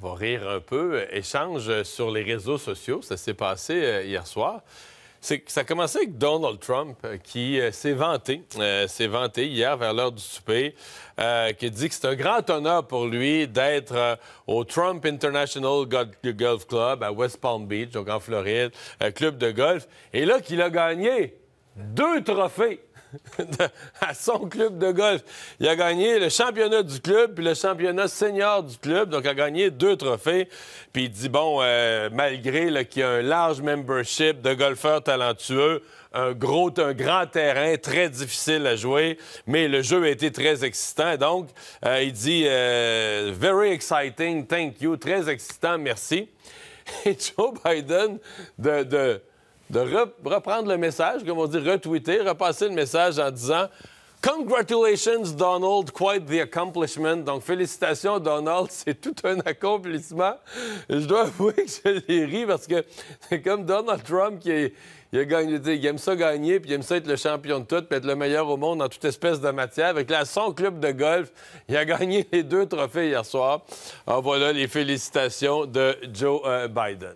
va rire un peu, échange euh, sur les réseaux sociaux. Ça s'est passé euh, hier soir. C'est ça a commencé avec Donald Trump euh, qui s'est vanté, s'est vanté hier vers l'heure du souper, qui dit que c'est un grand honneur pour lui d'être au Trump International Golf Club à West Palm Beach, donc en Floride, club de golf, et là qu'il a gagné deux trophées. à son club de golf. Il a gagné le championnat du club, puis le championnat senior du club. Donc, il a gagné deux trophées. Puis il dit, bon, euh, malgré qu'il y a un large membership de golfeurs talentueux, un gros, un grand terrain très difficile à jouer, mais le jeu a été très excitant. Donc, euh, il dit euh, Very exciting, thank you, très excitant, merci. Et Joe Biden, de de reprendre le message, comme on dit, retweeter, repasser le message en disant Congratulations, Donald, quite the accomplishment. Donc, félicitations, Donald, c'est tout un accomplissement. Je dois avouer que je les ris parce que c'est comme Donald Trump qui a gagné, il aime ça gagner, puis il aime ça être le champion de tout, puis être le meilleur au monde en toute espèce de matière. Avec la son club de golf, il a gagné les deux trophées hier soir. Alors ah, voilà les félicitations de Joe euh, Biden.